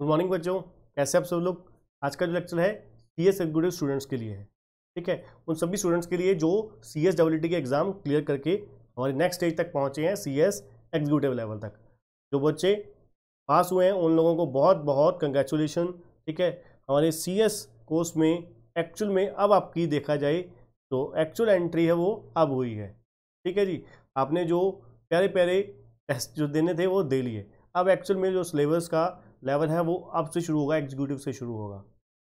Good morning बच्चों कैसे आप सब लोग आज का जो लेक्चर है सी एस एग्जीक्यूटिव स्टूडेंट्स के लिए है ठीक है उन सभी स्टूडेंट्स के लिए जो सी एस डब्ल्यू के एग्ज़ाम क्लियर करके हमारे नेक्स्ट स्टेज तक पहुँचे हैं सी एस एग्जीक्यूटिव लेवल तक जो बच्चे पास हुए हैं उन लोगों को बहुत बहुत कंग्रेचुलेशन ठीक है हमारे सी एस कोर्स में एक्चुअल में अब आपकी देखा जाए तो एक्चुअल एंट्री है वो अब हुई है ठीक है जी आपने जो प्यारे प्यारे टेस्ट जो देने थे वो दे लिए अब एक्चुअल में जो सिलेबस का लेवल है वो अब से शुरू होगा एग्जीक्यूटिव से शुरू होगा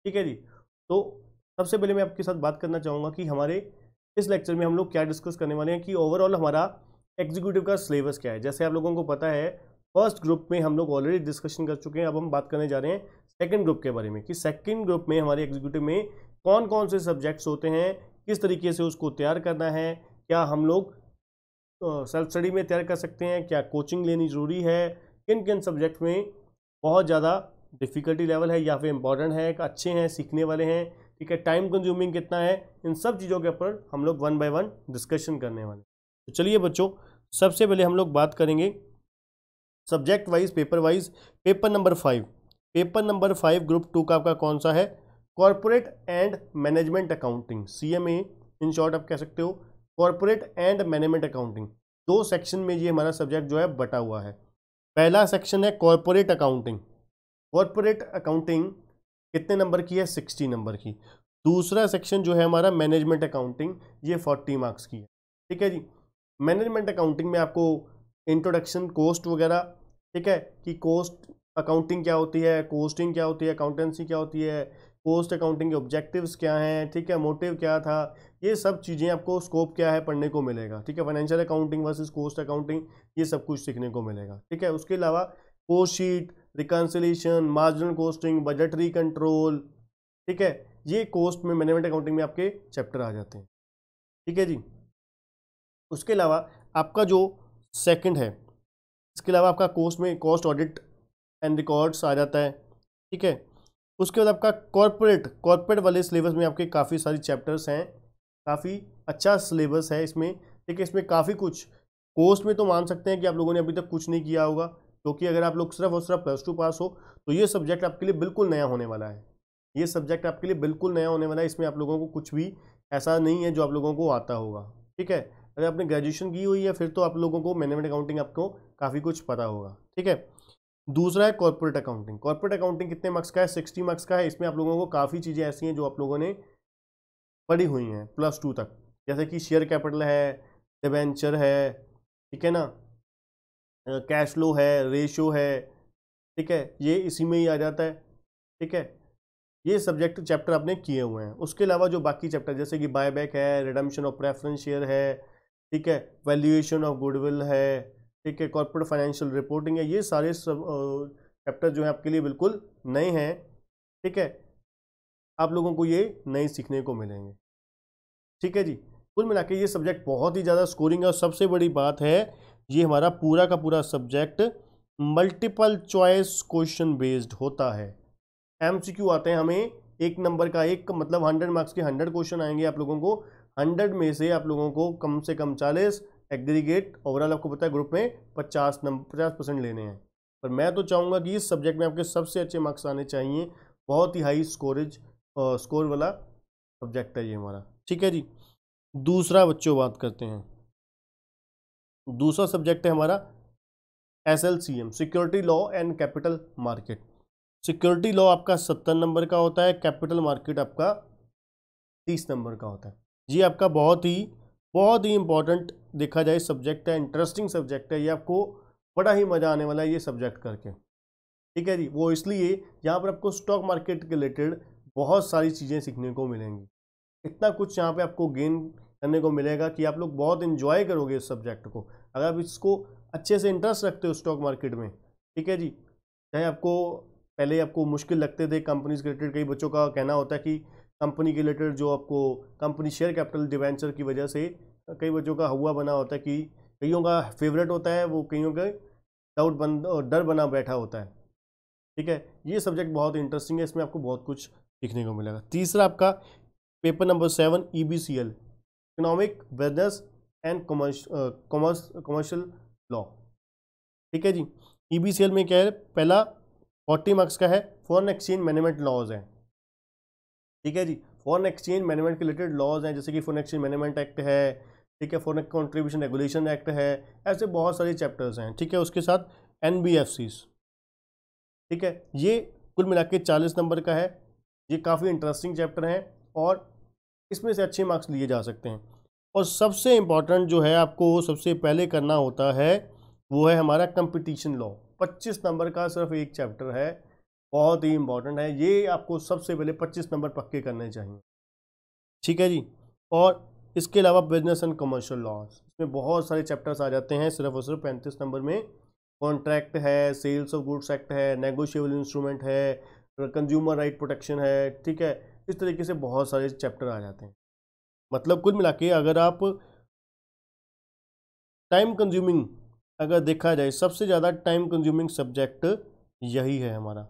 ठीक है जी तो सबसे पहले मैं आपके साथ बात करना चाहूँगा कि हमारे इस लेक्चर में हम लोग क्या डिस्कस करने वाले हैं कि ओवरऑल हमारा एग्जीक्यूटिव का सिलेबस क्या है जैसे आप लोगों को पता है फर्स्ट ग्रुप में हम लोग ऑलरेडी डिस्कशन कर चुके हैं अब हम बात करने जा रहे हैं सेकेंड ग्रुप के बारे में कि सेकेंड ग्रुप में हमारे एग्जीक्यूटिव में कौन कौन से सब्जेक्ट्स होते हैं किस तरीके से उसको तैयार करना है क्या हम लोग सेल्फ स्टडी में तैयार कर सकते हैं क्या कोचिंग लेनी ज़रूरी है किन किन सब्जेक्ट में बहुत ज़्यादा डिफ़िकल्टी लेवल है या फिर इम्पॉर्टेंट है अच्छे हैं सीखने वाले हैं ठीक है टाइम कंज्यूमिंग कितना है इन सब चीज़ों के ऊपर हम लोग वन बाय वन डिस्कशन करने वाले तो चलिए बच्चों सबसे पहले हम लोग बात करेंगे subject wise paper wise paper number five paper number five group two का आपका कौन सा है corporate and management accounting C M A in short आप कह सकते हो कॉरपोरेट एंड मैनेजमेंट अकाउंटिंग दो सेक्शन में ये हमारा सब्जेक्ट जो है बटा हुआ है पहला सेक्शन है कॉरपोरेट अकाउंटिंग कॉरपोरेट अकाउंटिंग कितने नंबर की है सिक्सटी नंबर की दूसरा सेक्शन जो है हमारा मैनेजमेंट अकाउंटिंग ये फोर्टी मार्क्स की है ठीक है जी मैनेजमेंट अकाउंटिंग में आपको इंट्रोडक्शन कोस्ट वगैरह ठीक है कि कोस्ट अकाउंटिंग क्या होती है कोस्टिंग क्या होती है अकाउंटेंसी क्या होती है पोस्ट अकाउंटिंग के ऑब्जेक्टिव्स क्या हैं ठीक है मोटिव क्या था ये सब चीज़ें आपको स्कोप क्या है पढ़ने को मिलेगा ठीक है financial accounting versus cost accounting ये सब कुछ सीखने को मिलेगा ठीक है उसके अलावा cost sheet reconciliation marginal costing budgetary control ठीक है ये कोस्ट में मैनेजमेंट अकाउंटिंग में आपके चैप्टर आ जाते हैं ठीक है जी उसके अलावा आपका जो सेकंड है इसके अलावा आपका कोस्ट में कॉस्ट ऑडिट एंड रिकॉर्ड्स आ जाता है ठीक है उसके बाद आपका कॉरपोरेट कॉरपोरेट वाले सिलेबस में आपके काफ़ी सारी चैप्टर्स हैं काफ़ी अच्छा सिलेबस है इसमें ठीक है इसमें काफ़ी कुछ कोर्स में तो मान सकते हैं कि आप लोगों ने अभी तक कुछ नहीं किया होगा क्योंकि तो अगर आप लोग सिर्फ और सिर्फ प्लस टू पास हो तो ये सब्जेक्ट आपके लिए बिल्कुल नया होने वाला है ये सब्जेक्ट आपके लिए बिल्कुल नया होने वाला है इसमें आप लोगों को कुछ भी ऐसा नहीं है जो आप लोगों को आता होगा ठीक है अगर आपने ग्रेजुएशन की हुई है फिर तो आप लोगों को मैनेजमेंट अकाउंटिंग आपको काफ़ी कुछ पता होगा ठीक है दूसरा है कॉर्पोरेट अकाउंटिंग कॉर्पोरेट अकाउंटिंग कितने मार्क्स का है सिक्सटी मार्क्स का है इसमें आप लोगों को काफ़ी चीज़ें ऐसी हैं जो आप लोगों ने पढ़ी हुई हैं प्लस टू तक जैसे कि शेयर कैपिटल है डिवेंचर है ठीक है ना कैश फ्लो है रेशो है ठीक है ये इसी में ही आ जाता है ठीक है ये सब्जेक्ट चैप्टर आपने किए हुए हैं उसके अलावा जो बाकी चैप्टर जैसे कि बायबैक है रिडम्शन ऑफ प्रेफरेंस शेयर है ठीक है वैल्यूएशन ऑफ गुडविल है ठीक है कॉर्पोरेट फाइनेंशियल रिपोर्टिंग है ये सारे सब चैप्टर जो है आपके लिए बिल्कुल नए हैं ठीक है आप लोगों को ये नए सीखने को मिलेंगे ठीक है जी कुल मिला ये सब्जेक्ट बहुत ही ज़्यादा स्कोरिंग है और सबसे बड़ी बात है ये हमारा पूरा का पूरा subject multiple choice question based होता है एम आते हैं हमें एक नंबर का एक मतलब हंड्रेड मार्क्स के हंड्रेड क्वेश्चन आएंगे आप लोगों को हंड्रेड में से आप लोगों को कम से कम चालीस एग्रीगेट ओवरऑल आपको पता है ग्रुप में पचास नंबर पचास परसेंट लेने हैं पर मैं तो चाहूँगा कि इस सब्जेक्ट में आपके सबसे अच्छे मार्क्स आने चाहिए बहुत ही हाई स्कोरेज स्कोर वाला सब्जेक्ट है ये हमारा ठीक है जी दूसरा बच्चों बात करते हैं दूसरा सब्जेक्ट है हमारा S L C M security law and capital market security law आपका सत्तर नंबर का होता है कैपिटल मार्केट आपका तीस नंबर का होता है ये आपका बहुत ही बहुत ही इंपॉर्टेंट देखा जाए सब्जेक्ट है इंटरेस्टिंग सब्जेक्ट है ये आपको बड़ा ही मज़ा आने वाला है ये सब्जेक्ट करके ठीक है जी वो इसलिए यहाँ पर आपको स्टॉक मार्केट के रिलेटेड बहुत सारी चीज़ें सीखने को मिलेंगी इतना कुछ यहाँ पे आपको गेन करने को मिलेगा कि आप लोग बहुत इन्जॉय करोगे इस सब्जेक्ट को अगर आप इसको अच्छे से इंटरेस्ट रखते हो स्टॉक मार्केट में ठीक है जी चाहे आपको पहले आपको मुश्किल लगते थे कंपनीज रिलेटेड कई बच्चों का कहना होता है कि कंपनी के रिलेटेड जो आपको कंपनी शेयर कैपिटल डिवेंचर की वजह से कई बच्चों का हुआ बना होता है कि कईयों का फेवरेट होता है वो कईयों का डाउट बन डर बना बैठा होता है ठीक है ये सब्जेक्ट बहुत इंटरेस्टिंग है इसमें आपको बहुत कुछ सीखने को मिलेगा तीसरा आपका paper number seven E B C L economic business and commerce commercial law ठीक है जी ई बी सी एल में क्या है पहला फोर्टी मार्क्स का है फॉरन एक्सचेंज मैनेजमेंट लॉज हैं ठीक है जी फॉरन एक्सचेंज मैनेजमेंट के रिलेटेड लॉज हैं जैसे कि फॉरन एक्सचेंज मैनेजमेंट एक्ट है ठीक है फॉरन कॉन्ट्रीब्यूशन रेगुलेशन एक्ट है ऐसे बहुत सारे चैप्टर्स हैं ठीक है उसके साथ एन ठीक है ये कुल मिला के चालीस नंबर का है ये काफ़ी इंटरेस्टिंग चैप्टर हैं और इसमें से अच्छे मार्क्स लिए जा सकते हैं और सबसे इम्पॉर्टेंट जो है आपको सबसे पहले करना होता है वो है हमारा कंपटीशन लॉ 25 नंबर का सिर्फ एक चैप्टर है बहुत ही इम्पॉर्टेंट है ये आपको सबसे पहले पच्चीस नंबर पक्के करने चाहिए ठीक है जी और इसके अलावा बिजनेस एंड कमर्शियल लॉस इसमें बहुत सारे चैप्टर्स आ जाते हैं सिर्फ और सिर्फ पैंतीस नंबर में कॉन्ट्रैक्ट है सेल्स ऑफ गुड्स एक्ट है नेगोशियबल इंस्ट्रूमेंट है कंज्यूमर राइट प्रोटेक्शन है ठीक है इस तरीके से बहुत सारे चैप्टर आ जाते हैं मतलब कुल मिला के अगर आप टाइम कंज्यूमिंग अगर देखा जाए सबसे ज़्यादा टाइम कंज्यूमिंग सब्जेक्ट यही है हमारा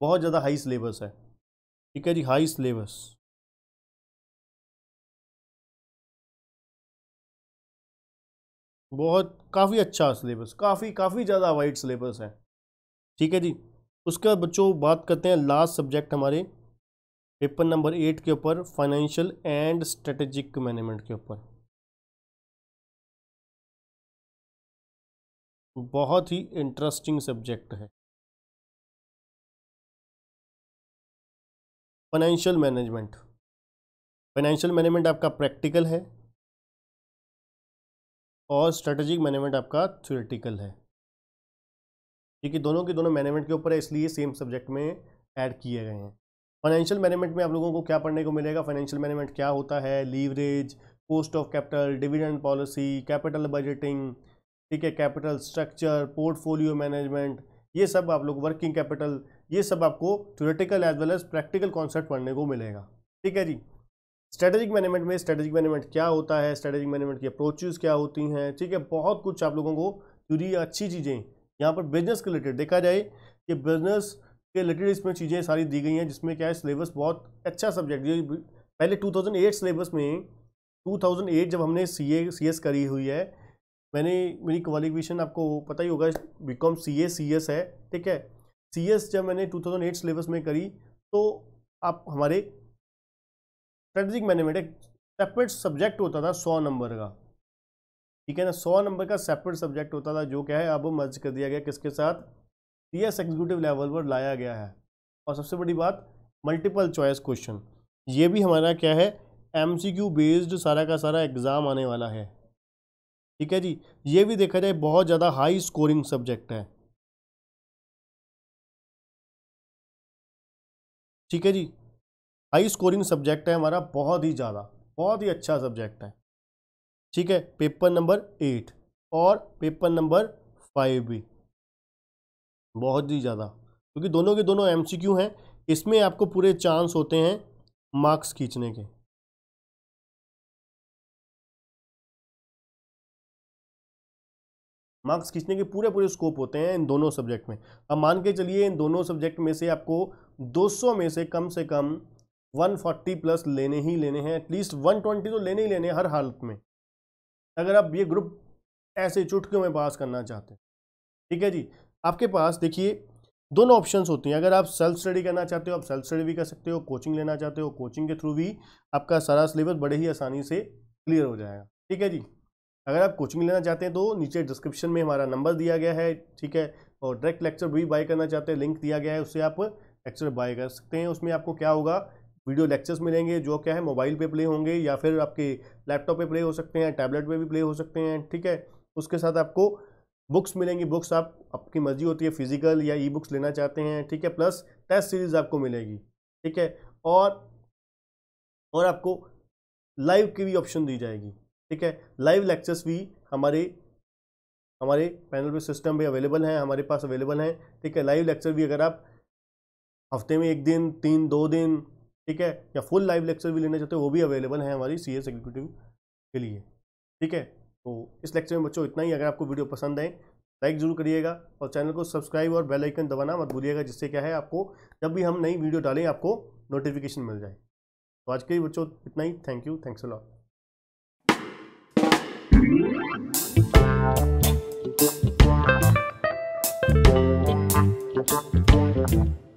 बहुत ज़्यादा हाई सिलेबस है ठीक है जी हाई सिलेबस बहुत काफ़ी अच्छा सिलेबस काफ़ी काफ़ी ज़्यादा वाइड सिलेबस है ठीक है जी उसके बाद बच्चों बात करते हैं लास्ट सब्जेक्ट हमारे पेपर नंबर एट के ऊपर फाइनेंशियल एंड स्ट्रेटेजिक मैनेजमेंट के ऊपर बहुत ही इंटरेस्टिंग सब्जेक्ट है फाइनेंशियल मैनेजमेंट फाइनेंशियल मैनेजमेंट आपका प्रैक्टिकल है और स्ट्रेटजिक मैनेजमेंट आपका थ्योरेटिकल है ठीक है दोनों के दोनों मैनेजमेंट के ऊपर है इसलिए सेम सब्जेक्ट में ऐड किए गए हैं फाइनेंशियल मैनेजमेंट में आप लोगों को क्या पढ़ने को मिलेगा फाइनेंशियल मैनेजमेंट क्या होता है leverage cost of capital dividend policy capital budgeting ठीक है कैपिटल स्ट्रक्चर पोर्टफोलियो मैनेजमेंट ये सब आप लोग वर्किंग कैपिटल ये सब आपको theoretical as well as practical concept पढ़ने को मिलेगा ठीक है जी स्ट्रेटेजिक मैनेजमेंट में स्ट्रेटेजिक मैनेजमेंट क्या होता है स्ट्रेटेजिक मैनेजमेंट की अप्रोचेज क्या होती हैं ठीक है बहुत कुछ आप लोगों को जुड़ी अच्छी चीज़ें यहाँ पर बिजनेस के रिलेटेड देखा जाए कि बिजनेस के रिलेटेड इसमें चीज़ें सारी दी गई हैं जिसमें क्या है सिलेबस बहुत अच्छा सब्जेक्ट है पहले 2008 सिलेबस में 2008 जब हमने सी ए सी एस करी हुई है मैंने मेरी क्वालिफिकेशन आपको पता ही होगा B com C A C S है ठीक है एस जब मैंने 2008 सिलेबस में करी तो आप हमारे स्ट्रेटजिक मैनेजमेंट एक सेपरेट सब्जेक्ट होता था सौ नंबर का ठीक है ना सौ नंबर का सेपरेट सब्जेक्ट होता था जो क्या है अब मर्ज कर दिया गया किसके साथ सी एस एग्जीक्यूटिव लेवल पर लाया गया है और सबसे बड़ी बात मल्टीपल चॉइस क्वेश्चन ये भी हमारा क्या है एम सी क्यू बेस्ड सारा का सारा एग्ज़ाम आने वाला है ठीक है जी ये भी देखा जाए बहुत ज़्यादा हाई स्कोरिंग सब्जेक्ट है ठीक है जी हाई स्कोरिंग सब्जेक्ट है हमारा बहुत ही ज़्यादा बहुत ही अच्छा सब्जेक्ट है ठीक है पेपर नंबर एट और पेपर नंबर फाइव भी बहुत ही ज़्यादा क्योंकि दोनों के दोनों एमसीक्यू हैं इसमें आपको पूरे चांस होते हैं मार्क्स खींचने के मार्क्स खींचने के पूरे पूरे स्कोप होते हैं इन दोनों सब्जेक्ट में अब मान के चलिए इन दोनों सब्जेक्ट में से आपको 200 में से कम से कम 140 प्लस लेने ही लेने हैं एटलीस्ट 120 तो लेने ही लेने हैं हर हालत में अगर आप ये ग्रुप ऐसे चुटकियों में पास करना चाहते हैं ठीक है जी आपके पास देखिए दोनों ऑप्शन होती हैं अगर आप सेल्फ स्टडी करना चाहते हो आप सेल्फ स्टडी भी कर सकते हो कोचिंग लेना चाहते हो कोचिंग के थ्रू भी आपका सारा सिलेबस बड़े ही आसानी से क्लियर हो जाएगा ठीक है जी अगर आप कोचिंग लेना चाहते हैं तो नीचे डिस्क्रिप्शन में हमारा नंबर दिया गया है ठीक है और डायरेक्ट लेक्चर भी बाय करना चाहते हैं लिंक दिया गया है उससे आप लेक्चर बाय कर सकते हैं उसमें आपको क्या होगा वीडियो लेक्चर्स मिलेंगे जो क्या है मोबाइल पे प्ले होंगे या फिर आपके लैपटॉप पे प्ले हो सकते हैं टैबलेट पे भी प्ले हो सकते हैं ठीक है उसके साथ आपको बुक्स मिलेंगी बुक्स आप आपकी मर्जी होती है फिजिकल या ई बुक्स लेना चाहते हैं ठीक है प्लस टेस्ट सीरीज आपको मिलेगी ठीक है और और आपको लाइव की भी ऑप्शन दी जाएगी ठीक है लाइव लेक्चर्स भी हमारे हमारे पैनल पे सिस्टम भी अवेलेबल हैं हमारे पास अवेलेबल हैं ठीक है लाइव लेक्चर भी अगर आप हफ्ते में एक दिन तीन दो दिन ठीक है या फुल लाइव लेक्चर भी लेना चाहते हो वो भी अवेलेबल हैं हमारी सी एस एग्जीक्यूटिव के लिए ठीक है तो इस लेक्चर में बच्चों इतना ही अगर आपको वीडियो पसंद आए लाइक जरूर करिएगा और चैनल को सब्सक्राइब और बेल आइकन दबाना मत भूलिएगा जिससे क्या है आपको जब भी हम नई वीडियो डालें आपको नोटिफिकेशन मिल जाए तो आज के लिए बच्चों इतना ही thank you thanks a lot Thank you.